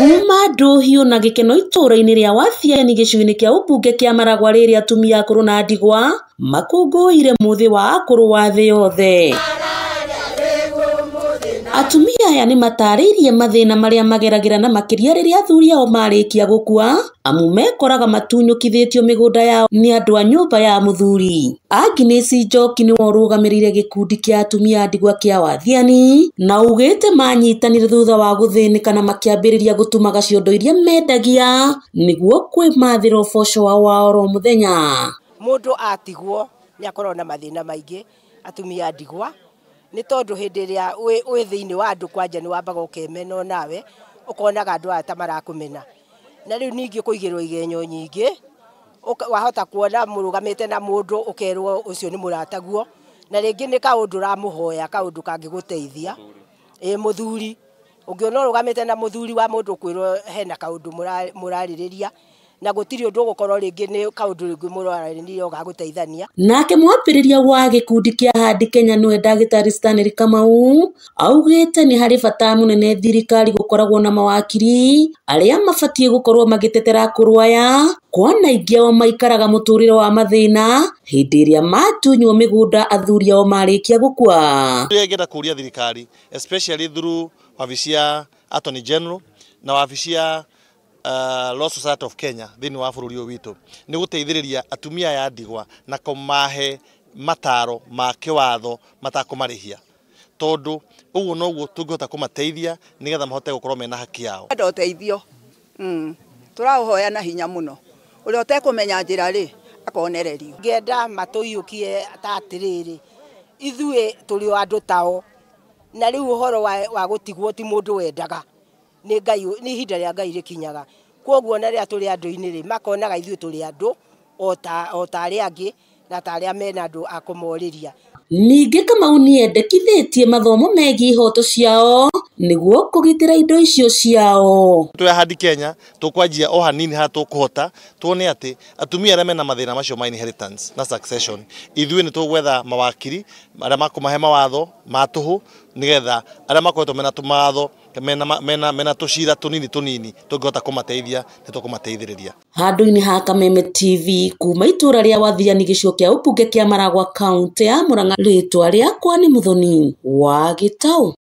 kuma ndu hiu na gikeno itura-ini ria wathiani gicigo-ini kia ubunge kia maragwa riria atumia akuru na ndigwa makungũire muthi wa akũrũ wa thĩ yothe atumia aya nĩ mataarĩirie mathĩna marĩa mageragĩra na makĩria rĩrĩa athuri ao marĩkia gũkua amu mekoraga matunyũkithĩtio mĩgũnda yao nĩ andũ a nyũmba ya mũthuri agnes njoki nĩwe ũrũgamĩrĩire gĩkundi kia atumia a ndigwa kĩa wathiani na ugĩte manyitanire thutha wa gũthĩnĩka na makĩambĩrĩria gũtumaga ciondo iria mendagia nĩguo kwĩmathĩra ũboco wao wa oro mũthenya mũndũ atigwo nä akoragwo na na maingĩ atumia ndigwa nä tondå hä ndä ä rä a wä thä inä wa andå kwanja nä wambaga å kemena nawe å konaga andå aya ta marakå mena na rä u ningä kå igä rwo igenyo nyingä wahota kuona må rå gamä te na må ndå å kerwo å cio nä må rataguo na rä ngä nä kaå ndå ramå hoya kaå ndå kangä gå teithia må thuri å ngä å rå gamä te na må thuri wa må ndå kwä rwo hena kaå ndå må rarä rä ria na gutiri undu ugukorwo ringi ni kaundu ringi murwaranire uga guteithania nake mwambĩrĩria wa gikundi kia handi kenya nĩwe ndagĩtarĩ stanley kamau augĩte ni hari bata mũnene thirikari gũkoragwo na mawakiri arĩa mabatiĩ gũkorwo magĩtetera kũrwaya kuona aingĩ ao maikaraga muturire wa mathina hĩndĩ ĩrĩa matunywo migunda athuri ao marĩkia gũkua rĩrĩa kuria kũria thirikari especially through wabici ya attorney general na wabici ya Uh, Law Society of Kenya thini wa bururi uyu witu ni guteithiriria atumia ya ndigwa na kumahe mataro ma kiwatho matakumarihia tondu uguo noguo tungihota kumateithia nigetha mahote gukorwo mena haki yao enda uteithio mm. turauhoya na hinya muno uria utekumenya njira ri akonererio ngienda matuiyukie ta atiriri ithuĩ tũrĩ o tao na rĩu uhoro wa gutigwo ti mundu wendaga nä ngai ni ihinda rä a ngai rä kinyaga koguo na ria turi tå rä andå-inä rä makonaga ithuä tå rä andå o ta angä na ta arä a mena andå akumoriria kå morä ria ningä kamau nä endekithätie mathomo megiä ihoto ciao niguo kugitira indo icio ciao ya hadi Kenya tukwanjia o hanini ha tukuhota tuone ati atumia aria mena mathina macio ma inheritance na succession ithuĩ nĩ gwetha mawakiri aria makũmahe mawatho ma nigetha nĩgetha aria makoretwo mena tũmawatho mena mena mena tushira tunini tunini tungihota kumateithia nitukumateithiriria handu-inĩ ha kameme tv kuma itũra rĩa wathiani gĩcigo kia upunge kia maragwa kaunti ya muranga ritwa rĩakwa nĩ muthoni wa gitau